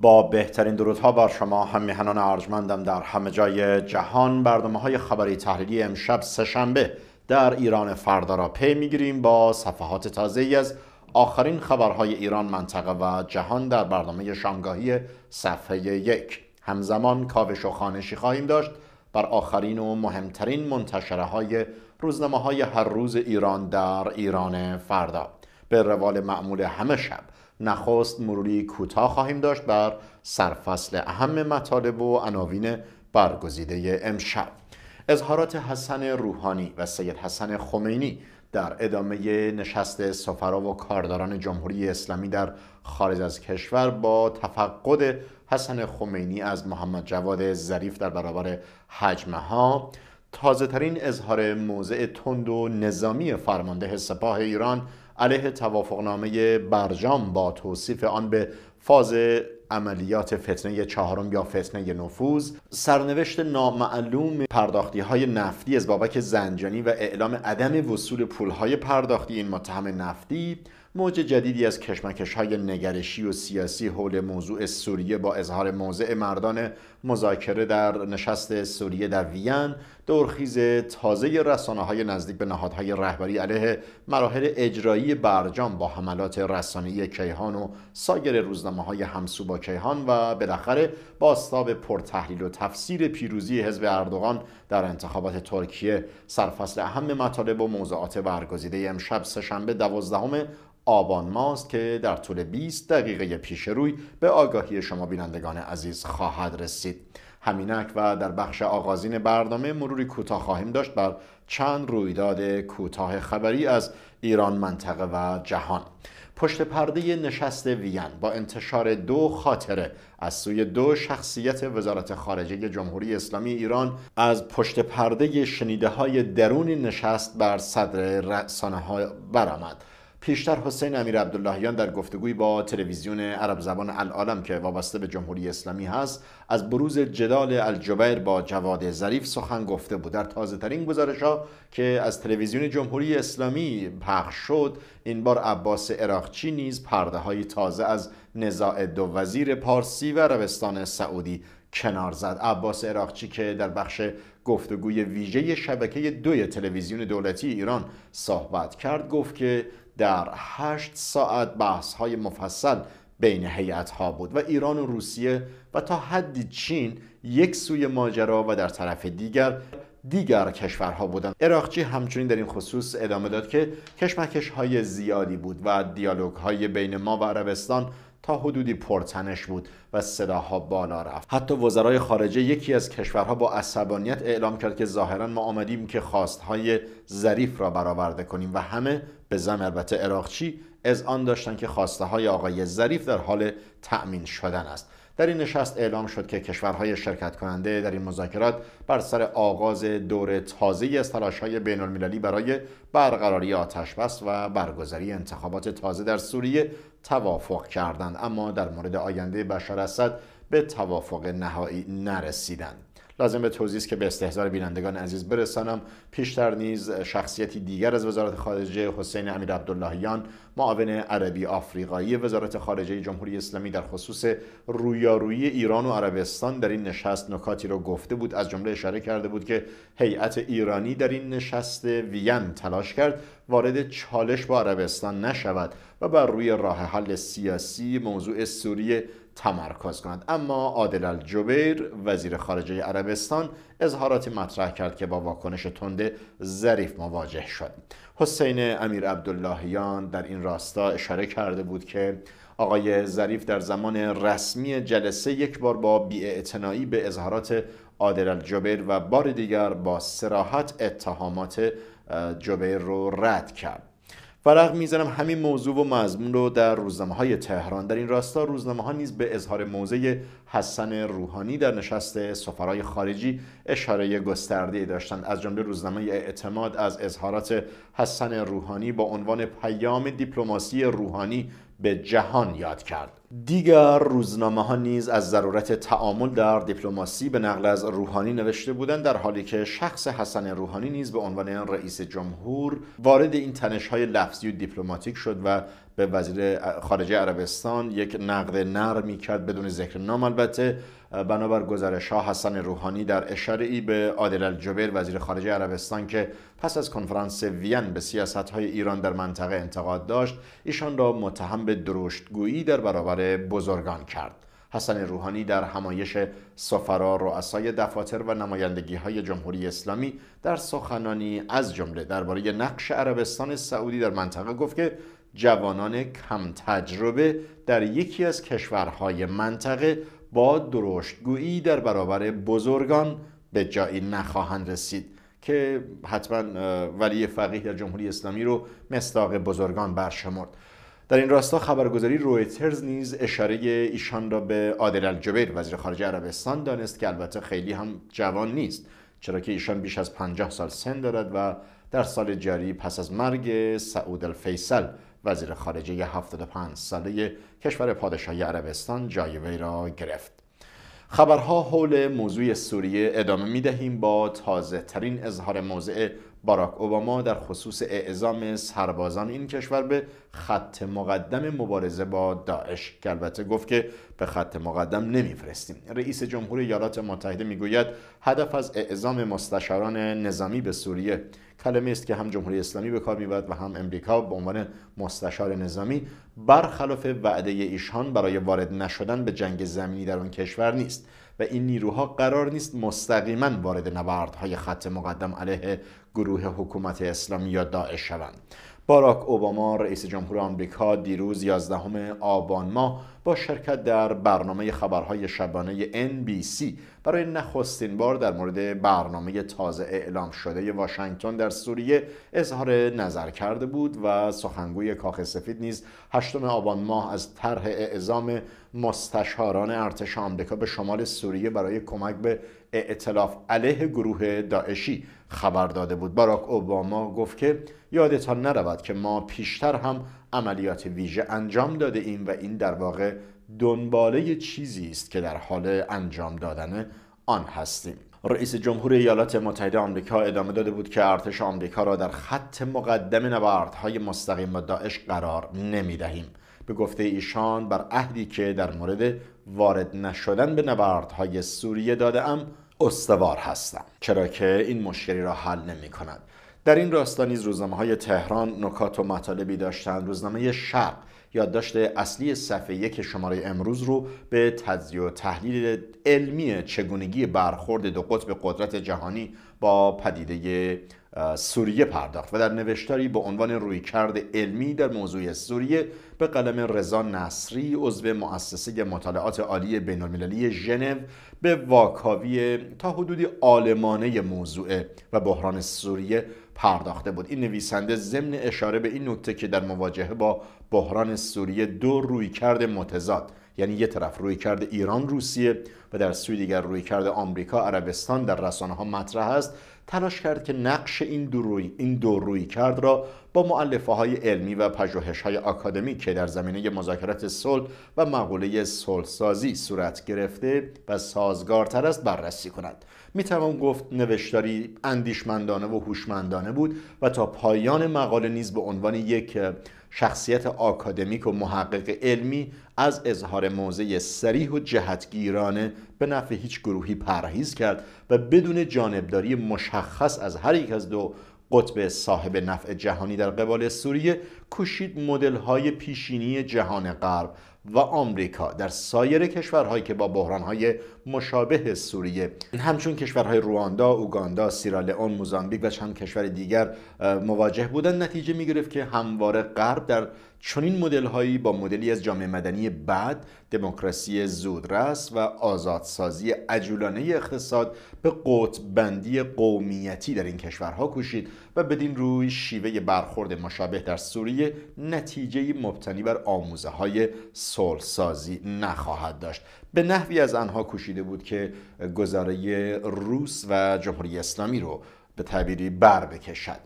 با بهترین درودها بر شما همیهنان ارجمندم در همه جای جهان برنامه های خبری تحلیلی امشب سهشنبه در ایران فردا را پی میگیریم با صفحات تازه از آخرین خبرهای ایران منطقه و جهان در برنامه شامگاهی صفحه یک همزمان کاوش و خانشی خواهیم داشت بر آخرین و مهمترین منتشره های روزنامه های هر روز ایران در ایران فردا به روال معمول همه شب نخست مروری کوتاه خواهیم داشت بر سرفصل اهم مطالب و عناوین برگزیده امشب اظهارات حسن روحانی و سید حسن خمینی در ادامه نشست سفرا و کارداران جمهوری اسلامی در خارج از کشور با تفقد حسن خمینی از محمد جواد ظریف در برابر حجمه ها تازه ترین اظهار موضع تند و نظامی فرمانده سپاه ایران علیه توافقنامه برجام با توصیف آن به فاز عملیات فتنه چهارم یا فتنه نفوذ سرنوشت نامعلوم پرداختی های نفتی از بابک زنجانی و اعلام عدم وصول پول های پرداختی این متهم نفتی موج جدیدی از کشمکش های نگرشی و سیاسی حول موضوع سوریه با اظهار موضع مردان مذاکره در نشست سوریه در وین دورخیز تازه رسانه های نزدیک به نهادهای رهبری علیه مراحل اجرایی برجام با حملات رسانه کیهان و سایر روزنامه های همسو با کیهان و بالاخره باستاب پرتحلیل و تفسیر پیروزی حزب اردوغان در انتخابات ترکیه سرفصل اهم مطالب و موضوعات برگزیده امشب سهشنبه دوازدهم آبان ماست که در طول 20 دقیقه پیش روی به آگاهی شما بینندگان عزیز خواهد رسید همینک و در بخش آغازین برنامه مروری کوتاه خواهیم داشت بر چند رویداد کوتاه خبری از ایران منطقه و جهان پشت پرده نشست وین با انتشار دو خاطره از سوی دو شخصیت وزارت خارجه جمهوری اسلامی ایران از پشت پرده شنیده های درون نشست بر صدر رسانه ها برآمد پیشتر حسین امیر عبداللهیان در گفتگوی با تلویزیون عرب زبان العالم که وابسته به جمهوری اسلامی هست از بروز جدال الجبیر با جواد ظریف سخن گفته بود در تازه ترین گزارش ها که از تلویزیون جمهوری اسلامی پخش شد این بار عباس عراقچی نیز پرده های تازه از نزاع دو وزیر پارسی و عربستان سعودی کنار زد عباس عراقچی که در بخش گفتگوی ویژه شبکه دوی تلویزیون دولتی ایران صحبت کرد گفت که در هشت ساعت بحث های مفصل بین هیئت ها بود و ایران و روسیه و تا حدی چین یک سوی ماجرا و در طرف دیگر دیگر کشورها بودند عراقچی همچنین در این خصوص ادامه داد که کشمکش های زیادی بود و دیالوگ های بین ما و عربستان تا حدودی پرتنش بود و صداها بالا رفت حتی وزرای خارجه یکی از کشورها با عصبانیت اعلام کرد که ظاهرا ما آمدیم که خواستهای ظریف را برآورده کنیم و همه به زم البته عراقچی از آن داشتند که خواسته های آقای ظریف در حال تأمین شدن است در این نشست اعلام شد که کشورهای شرکت کننده در این مذاکرات بر سر آغاز دور تازه از بین المللی برای برقراری آتشبس و برگزاری انتخابات تازه در سوریه توافق کردند اما در مورد آینده بشار اسد به توافق نهایی نرسیدند لازم به توضیح که به استحضار بینندگان عزیز برسانم پیشتر نیز شخصیتی دیگر از وزارت خارجه حسین امیر عبداللهیان معاون عربی آفریقایی وزارت خارجه جمهوری اسلامی در خصوص رویارویی ایران و عربستان در این نشست نکاتی را گفته بود از جمله اشاره کرده بود که هیئت ایرانی در این نشست وین تلاش کرد وارد چالش با عربستان نشود و بر روی راه حل سیاسی موضوع سوریه تمرکز کند اما عادل الجبیر وزیر خارجه عربستان اظهاراتی مطرح کرد که با واکنش تند ظریف مواجه شد حسین امیر عبداللهیان در این راستا اشاره کرده بود که آقای ظریف در زمان رسمی جلسه یک بار با بیاعتنایی به اظهارات عادل الجبیر و بار دیگر با سراحت اتهامات جبیر رو رد کرد ورق میزنم همین موضوع و مضمون رو در روزنامه های تهران در این راستا روزنامه ها نیز به اظهار موضع حسن روحانی در نشست سفرای خارجی اشاره گسترده داشتند از جمله روزنامه اعتماد از اظهارات حسن روحانی با عنوان پیام دیپلماسی روحانی به جهان یاد کرد دیگر روزنامه ها نیز از ضرورت تعامل در دیپلماسی به نقل از روحانی نوشته بودند در حالی که شخص حسن روحانی نیز به عنوان رئیس جمهور وارد این تنش های لفظی و دیپلماتیک شد و به وزیر خارجه عربستان یک نقد نرمی کرد بدون ذکر نام البته بنابر گزارش ها حسن روحانی در اشاره ای به عادل الجبیر وزیر خارجه عربستان که پس از کنفرانس وین به سیاست های ایران در منطقه انتقاد داشت ایشان را متهم به درشتگویی در برابر بزرگان کرد حسن روحانی در همایش سفرا رؤسای دفاتر و نمایندگی های جمهوری اسلامی در سخنانی از جمله درباره نقش عربستان سعودی در منطقه گفت که جوانان کم تجربه در یکی از کشورهای منطقه با درشتگویی در برابر بزرگان به جایی نخواهند رسید که حتما ولی فقیه در جمهوری اسلامی رو مستاق بزرگان برشمرد در این راستا خبرگزاری رویترز نیز اشاره ایشان را به عادل الجبیر وزیر خارجه عربستان دانست که البته خیلی هم جوان نیست چرا که ایشان بیش از 50 سال سن دارد و در سال جاری پس از مرگ سعود الفیصل وزیر خارجه 75 ساله کشور پادشاهی عربستان جای وی را گرفت خبرها حول موضوع سوریه ادامه می دهیم با تازه ترین اظهار موضع باراک اوباما در خصوص اعزام سربازان این کشور به خط مقدم مبارزه با داعش که البته گفت که به خط مقدم نمیفرستیم رئیس جمهور ایالات متحده میگوید هدف از اعزام مستشاران نظامی به سوریه کلمه است که هم جمهوری اسلامی به کار میبرد و هم امریکا به عنوان مستشار نظامی برخلاف وعده ایشان برای وارد نشدن به جنگ زمینی در آن کشور نیست و این نیروها قرار نیست مستقیما وارد نبردهای خط مقدم علیه گروه حکومت اسلامی یا داعش شوند باراک اوباما رئیس جمهور آمریکا دیروز 11 آبان ماه با شرکت در برنامه خبرهای شبانه NBC برای نخستین بار در مورد برنامه تازه اعلام شده واشنگتن در سوریه اظهار نظر کرده بود و سخنگوی کاخ سفید نیز 8 آبان ماه از طرح اعزام مستشاران ارتش آمریکا به شمال سوریه برای کمک به ائتلاف علیه گروه داعشی خبر داده بود باراک اوباما گفت که یادتان نرود که ما پیشتر هم عملیات ویژه انجام داده ایم و این در واقع دنباله چیزی است که در حال انجام دادن آن هستیم رئیس جمهور ایالات متحده آمریکا ادامه داده بود که ارتش آمریکا را در خط مقدم نبردهای مستقیم با داعش قرار نمی دهیم. به گفته ایشان بر عهدی که در مورد وارد نشدن به نبردهای سوریه داده ام استوار هستند چرا که این مشکلی را حل نمی کند. در این راستا نیز روزنامه های تهران نکات و مطالبی داشتند روزنامه شرق یادداشت اصلی صفحه یک شماره امروز رو به تجزیه و تحلیل علمی چگونگی برخورد دو قطب قدرت جهانی با پدیده سوریه پرداخت و در نوشتاری به عنوان رویکرد علمی در موضوع سوریه به قلم رضا نصری عضو مؤسسه مطالعات عالی بین المللی ژنو به واکاوی تا حدودی آلمانه موضوع و بحران سوریه پرداخته بود این نویسنده ضمن اشاره به این نکته که در مواجهه با بحران سوریه دو رویکرد متضاد یعنی یه طرف روی کرده ایران روسیه و در سوی دیگر روی کرده آمریکا عربستان در رسانه ها مطرح است تلاش کرد که نقش این دو روی این دو کرد را با معلفه های علمی و پژوهش های آکادمی که در زمینه مذاکرات صلح و مقوله صلح سازی صورت گرفته و سازگارتر است بررسی کند می توان گفت نوشتاری اندیشمندانه و هوشمندانه بود و تا پایان مقاله نیز به عنوان یک شخصیت آکادمیک و محقق علمی از اظهار موضع سریح و جهتگیرانه به نفع هیچ گروهی پرهیز کرد و بدون جانبداری مشخص از هر یک از دو قطب صاحب نفع جهانی در قبال سوریه کوشید مدل‌های پیشینی جهان غرب و آمریکا در سایر کشورهایی که با بحران‌های مشابه سوریه همچون کشورهای رواندا، اوگاندا، سیرالئون، موزامبیک و چند کشور دیگر مواجه بودند. نتیجه می که همواره غرب در چنین مدل‌هایی با مدلی از جامعه مدنی بعد دموکراسی زودرس و آزادسازی عجولانه اقتصاد به قطبندی قومیتی در این کشورها کوشید و بدین روی شیوه برخورد مشابه در سوریه نتیجه مبتنی بر آموزه های سازی نخواهد داشت به نحوی از آنها کوشیده بود که گذاره روس و جمهوری اسلامی رو به تعبیری بر بکشد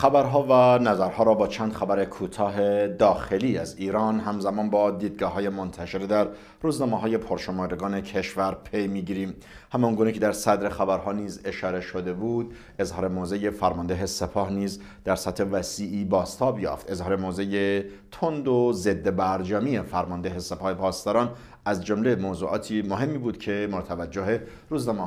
خبرها و نظرها را با چند خبر کوتاه داخلی از ایران همزمان با دیدگاه های منتشره در روزنامه های پرشمارگان کشور پی میگیریم همان که در صدر خبرها نیز اشاره شده بود اظهار موضع فرمانده سپاه نیز در سطح وسیعی باستاب یافت اظهار موضع تند و ضد برجامی فرمانده سپاه پاسداران از جمله موضوعاتی مهمی بود که مورد توجه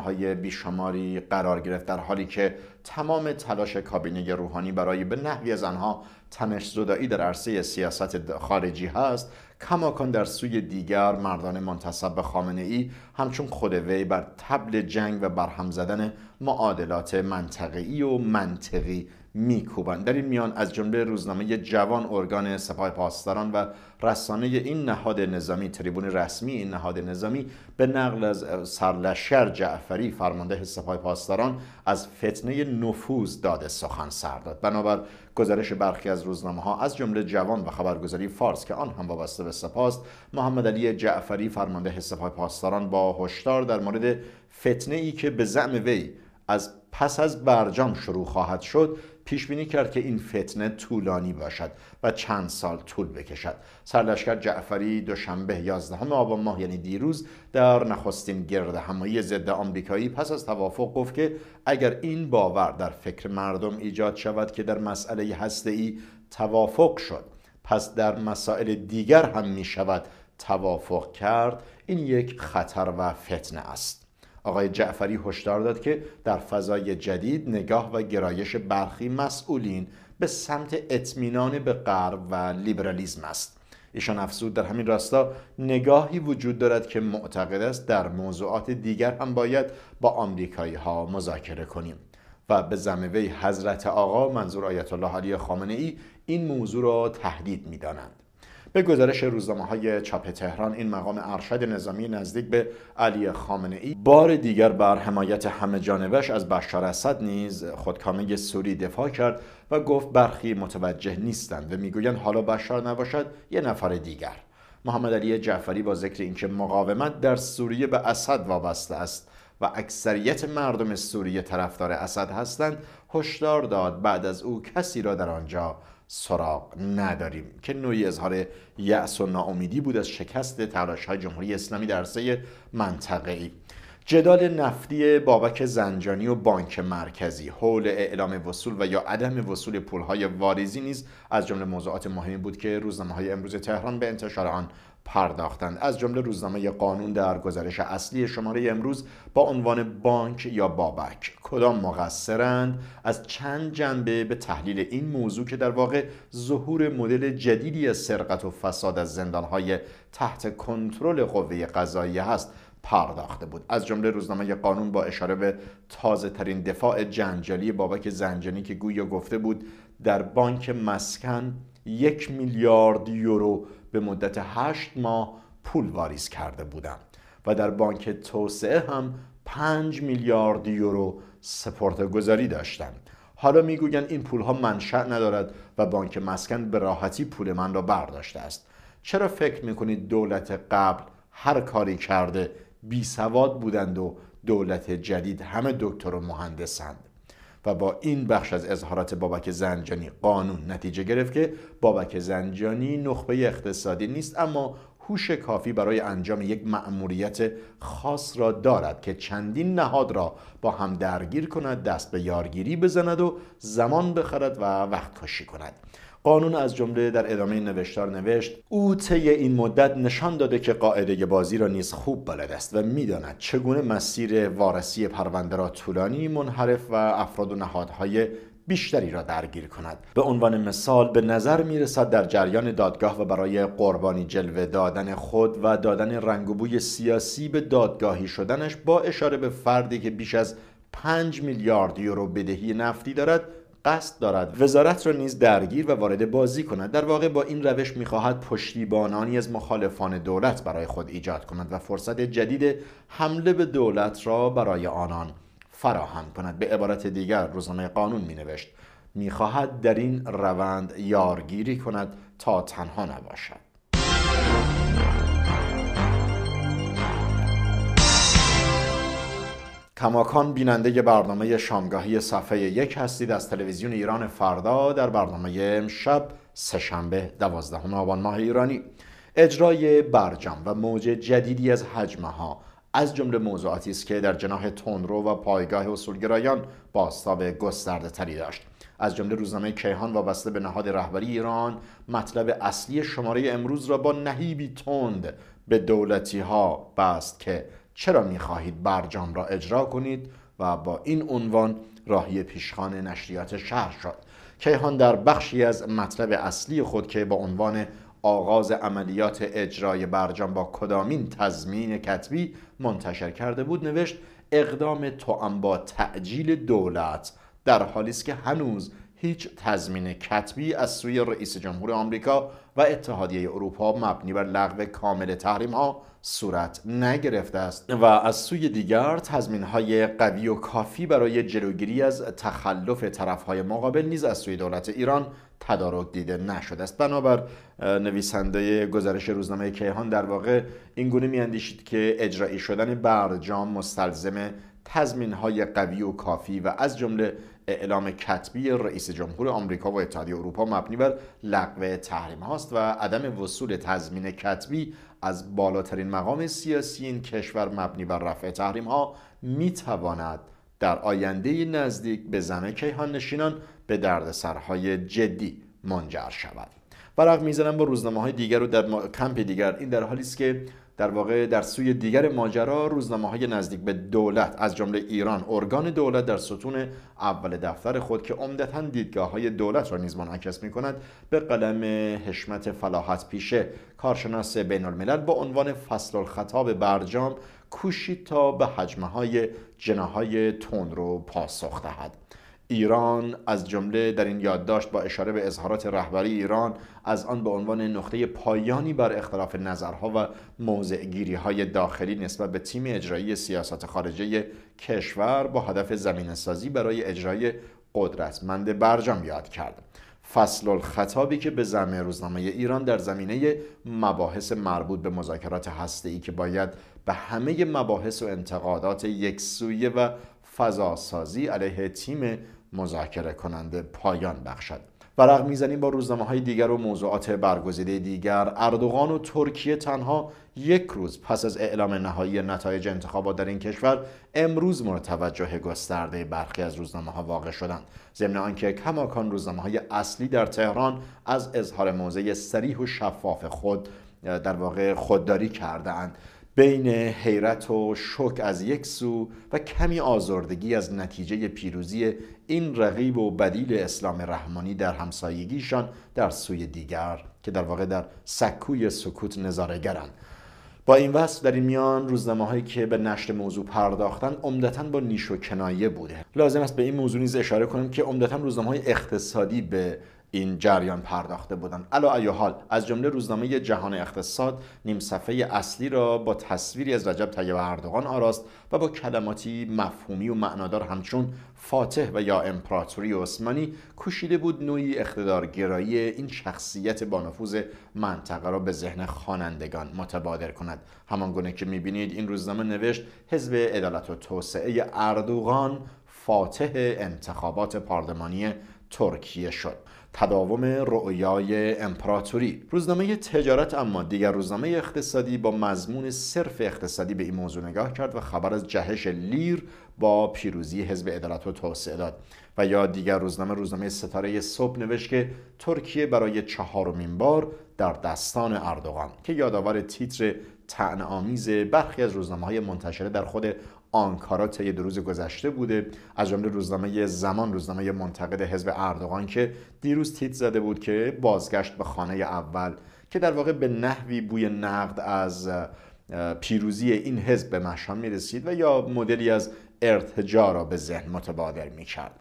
های بیشماری قرار گرفت در حالی که تمام تلاش کابینه روحانی برای به نحوی از آنها تنش زدایی در عرصه سیاست خارجی هست کماکان در سوی دیگر مردان منتصب به خامنه ای همچون خود وی بر تبل جنگ و برهم زدن معادلات منطقی و منطقی میکوبند در این میان از جمله روزنامه جوان ارگان سپاه پاسداران و رسانه این نهاد نظامی تریبون رسمی این نهاد نظامی به نقل از سرلشکر جعفری فرمانده سپاه پاسداران از فتنه نفوذ داده سخن سر داد بنابر گزارش برخی از روزنامه ها از جمله جوان و خبرگزاری فارس که آن هم وابسته به سپاست محمد علی جعفری فرمانده سپاه پاسداران با هشدار در مورد فتنه ای که به زعم وی از پس از برجام شروع خواهد شد پیش بینی کرد که این فتنه طولانی باشد و چند سال طول بکشد سرلشکر جعفری دوشنبه 11 آبان ماه یعنی دیروز در نخستین گرد همایی ضد آمریکایی پس از توافق گفت که اگر این باور در فکر مردم ایجاد شود که در مسئله ای توافق شد پس در مسائل دیگر هم می شود توافق کرد این یک خطر و فتنه است آقای جعفری هشدار داد که در فضای جدید نگاه و گرایش برخی مسئولین به سمت اطمینان به غرب و لیبرالیزم است ایشان افزود در همین راستا نگاهی وجود دارد که معتقد است در موضوعات دیگر هم باید با آمریکایی ها مذاکره کنیم و به زم حضرت آقا منظور آیت الله علی خامنه ای این موضوع را تهدید میدانند به گزارش روزنامه های چاپ تهران این مقام ارشد نظامی نزدیک به علی خامنه ای بار دیگر بر حمایت همه جانبش از بشار اسد نیز خودکامه سوری دفاع کرد و گفت برخی متوجه نیستند و میگویند حالا بشار نباشد یه نفر دیگر محمد علی جعفری با ذکر اینکه مقاومت در سوریه به اسد وابسته است و اکثریت مردم سوریه طرفدار اسد هستند هشدار داد بعد از او کسی را در آنجا سراغ نداریم که نوعی اظهار یأس و ناامیدی بود از شکست تلاش های جمهوری اسلامی در سه منطقه ای جدال نفتی بابک زنجانی و بانک مرکزی حول اعلام وصول و یا عدم وصول پولهای واریزی نیز از جمله موضوعات مهمی بود که روزنامه های امروز تهران به انتشار آن پرداختند از جمله روزنامه قانون در گزارش اصلی شماره امروز با عنوان بانک یا بابک کدام مقصرند از چند جنبه به تحلیل این موضوع که در واقع ظهور مدل جدیدی از سرقت و فساد از زندانهای تحت کنترل قوه قضاییه است. پرداخته بود از جمله روزنامه قانون با اشاره به تازه ترین دفاع جنجالی بابک زنجانی که گویا گفته بود در بانک مسکن یک میلیارد یورو به مدت هشت ماه پول واریز کرده بودم و در بانک توسعه هم پنج میلیارد یورو سپورت گذاری داشتم حالا میگویند این پولها منشأ ندارد و بانک مسکن به راحتی پول من را برداشته است چرا فکر میکنید دولت قبل هر کاری کرده بی سواد بودند و دولت جدید همه دکتر و مهندسند و با این بخش از اظهارات بابک زنجانی قانون نتیجه گرفت که بابک زنجانی نخبه اقتصادی نیست اما هوش کافی برای انجام یک مأموریت خاص را دارد که چندین نهاد را با هم درگیر کند دست به یارگیری بزند و زمان بخرد و وقت کشی کند قانون از جمله در ادامه نوشتار نوشت او طی این مدت نشان داده که قاعده بازی را نیز خوب بلد است و میداند چگونه مسیر وارسی پرونده را طولانی منحرف و افراد و نهادهای بیشتری را درگیر کند به عنوان مثال به نظر می رسد در جریان دادگاه و برای قربانی جلوه دادن خود و دادن رنگ و بوی سیاسی به دادگاهی شدنش با اشاره به فردی که بیش از 5 میلیارد یورو بدهی نفتی دارد قصد دارد وزارت را نیز درگیر و وارد بازی کند در واقع با این روش میخواهد پشتیبانانی از مخالفان دولت برای خود ایجاد کند و فرصت جدید حمله به دولت را برای آنان فراهم کند به عبارت دیگر روزنامه قانون نوشت میخواهد در این روند یارگیری کند تا تنها نباشد کماکان بیننده برنامه شامگاهی صفحه یک هستید از تلویزیون ایران فردا در برنامه امشب سهشنبه دوازدهم آبان ماه ایرانی اجرای برجم و موج جدیدی از حجمه ها از جمله موضوعاتی است که در جناح تندرو و پایگاه اصولگرایان باستاب گسترده تری داشت از جمله روزنامه کیهان وابسته به نهاد رهبری ایران مطلب اصلی شماره امروز را با نهیبی تند به دولتی ها بست که چرا میخواهید برجام را اجرا کنید و با این عنوان راهی پیشخان نشریات شهر شد کیهان در بخشی از مطلب اصلی خود که با عنوان آغاز عملیات اجرای برجام با کدامین تضمین کتبی منتشر کرده بود نوشت اقدام توأم با تعجیل دولت در حالی است که هنوز هیچ تضمین کتبی از سوی رئیس جمهور آمریکا و اتحادیه اروپا مبنی بر لغو کامل تحریم ها صورت نگرفته است و از سوی دیگر تضمین های قوی و کافی برای جلوگیری از تخلف طرف های مقابل نیز از سوی دولت ایران تدارک دیده نشده است بنابر نویسنده گزارش روزنامه کیهان در واقع این گونه اندیشید که اجرایی شدن برجام مستلزم تضمین های قوی و کافی و از جمله اعلام کتبی رئیس جمهور آمریکا و اتحادیه اروپا مبنی بر لغو تحریم هاست و عدم وصول تضمین کتبی از بالاترین مقام سیاسی این کشور مبنی بر رفع تحریم ها می تواند در آینده نزدیک به زن کیهان نشینان به دردسرهای جدی منجر شود ورق میزنم با روزنامه های دیگر و در کمپ دیگر این در حالی است که در واقع در سوی دیگر ماجرا روزنامه های نزدیک به دولت از جمله ایران ارگان دولت در ستون اول دفتر خود که عمدتا دیدگاه های دولت را نیز منعکس می کند به قلم حشمت فلاحت پیشه کارشناس بین الملل با عنوان فصل الخطاب برجام کوشید تا به حجمه های جناهای تون رو پاسخ دهد ایران از جمله در این یادداشت با اشاره به اظهارات رهبری ایران از آن به عنوان نقطه پایانی بر اختلاف نظرها و گیری های داخلی نسبت به تیم اجرایی سیاست خارجه کشور با هدف سازی برای اجرای قدرتمند برجام یاد کرد فصل الخطابی که به زمین روزنامه ایران در زمینه مباحث مربوط به مذاکرات ای که باید به همه مباحث و انتقادات یکسویه و فضاسازی علیه تیم مذاکره کننده پایان بخشد ورق میزنیم با روزنامه های دیگر و موضوعات برگزیده دیگر اردوغان و ترکیه تنها یک روز پس از اعلام نهایی نتایج انتخابات در این کشور امروز مورد توجه گسترده برخی از روزنامه ها واقع شدند ضمن آنکه کماکان روزنامه های اصلی در تهران از اظهار موضع سریح و شفاف خود در واقع خودداری کرده بین حیرت و شک از یک سو و کمی آزردگی از نتیجه پیروزی این رقیب و بدیل اسلام رحمانی در همسایگیشان در سوی دیگر که در واقع در سکوی سکوت نظارهگرند با این وصف در این میان روزنامه هایی که به نشر موضوع پرداختن عمدتا با نیش و کنایه بوده لازم است به این موضوع نیز اشاره کنم که عمدتا روزنامه های اقتصادی به این جریان پرداخته بودند علا حال از جمله روزنامه جهان اقتصاد نیم صفحه اصلی را با تصویری از رجب طیب اردوغان آراست و با کلماتی مفهومی و معنادار همچون فاتح و یا امپراتوری عثمانی کشیده بود نوعی اقتدارگرایی این شخصیت بانفوذ منطقه را به ذهن خوانندگان متبادر کند همان گونه که میبینید این روزنامه نوشت حزب عدالت و توسعه اردوغان فاتح انتخابات پارلمانی ترکیه شد تداوم رؤیای امپراتوری روزنامه تجارت اما دیگر روزنامه اقتصادی با مضمون صرف اقتصادی به این موضوع نگاه کرد و خبر از جهش لیر با پیروزی حزب عدالت و توسعه داد و یا دیگر روزنامه روزنامه ستاره صبح نوشت که ترکیه برای چهارمین بار در دستان اردوغان که یادآور تیتر آمیز برخی از روزنامه های منتشره در خود آنکارا طی دو روز گذشته بوده از جمله روزنامه زمان روزنامه منتقد حزب اردوغان که دیروز تیت زده بود که بازگشت به خانه اول که در واقع به نحوی بوی نقد از پیروزی این حزب به مشام می رسید و یا مدلی از ارتجا را به ذهن متبادر می کرد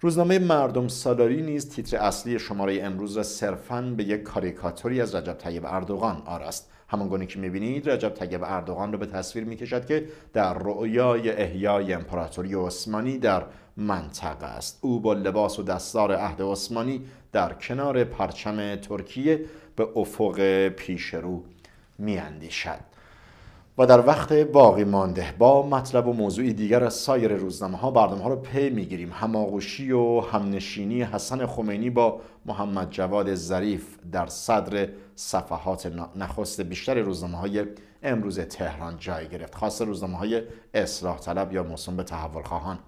روزنامه مردم سالاری نیز تیتر اصلی شماره امروز را صرفاً به یک کاریکاتوری از رجب طیب اردوغان آراست گونه که میبینید رجب طیب اردوغان رو به تصویر میکشد که در رویای احیای امپراتوری عثمانی در منطقه است او با لباس و دستار عهد عثمانی در کنار پرچم ترکیه به افق پیشرو میاندیشد و در وقت باقی مانده با مطلب و موضوعی دیگر از سایر روزنامه ها بردم ها رو پی میگیریم هماغوشی و همنشینی حسن خمینی با محمد جواد ظریف در صدر صفحات نخست بیشتر روزنامه های امروز تهران جای گرفت خاص روزنامه های اصلاح طلب یا موسوم به تحول خواهان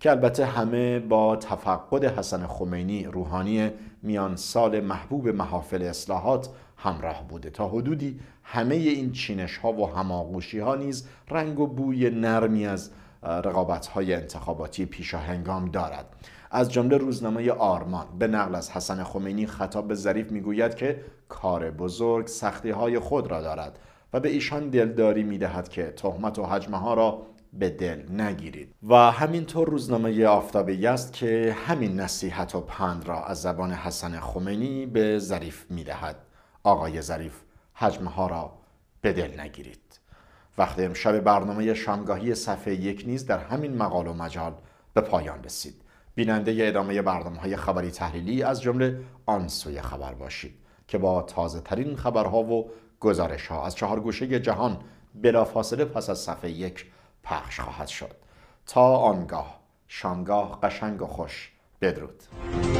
که البته همه با تفقد حسن خمینی روحانی میان سال محبوب محافل اصلاحات همراه بوده تا حدودی همه این چینش ها و هماغوشی ها نیز رنگ و بوی نرمی از رقابت های انتخاباتی هنگام دارد از جمله روزنامه آرمان به نقل از حسن خمینی خطاب به ظریف میگوید که کار بزرگ سختی های خود را دارد و به ایشان دلداری میدهد که تهمت و حجمه ها را به دل نگیرید و همینطور روزنامه آفتابی است که همین نصیحت و پند را از زبان حسن خمینی به ظریف میدهد آقای ظریف حجمه ها را به دل نگیرید وقت امشب برنامه شامگاهی صفحه یک نیز در همین مقال و مجال به پایان رسید بیننده ی ادامه برنامه های خبری تحلیلی از جمله آن سوی خبر باشید که با تازه ترین خبرها و گزارش ها از چهار گوشه جهان بلافاصله پس از صفحه یک پخش خواهد شد تا آنگاه شامگاه قشنگ و خوش بدرود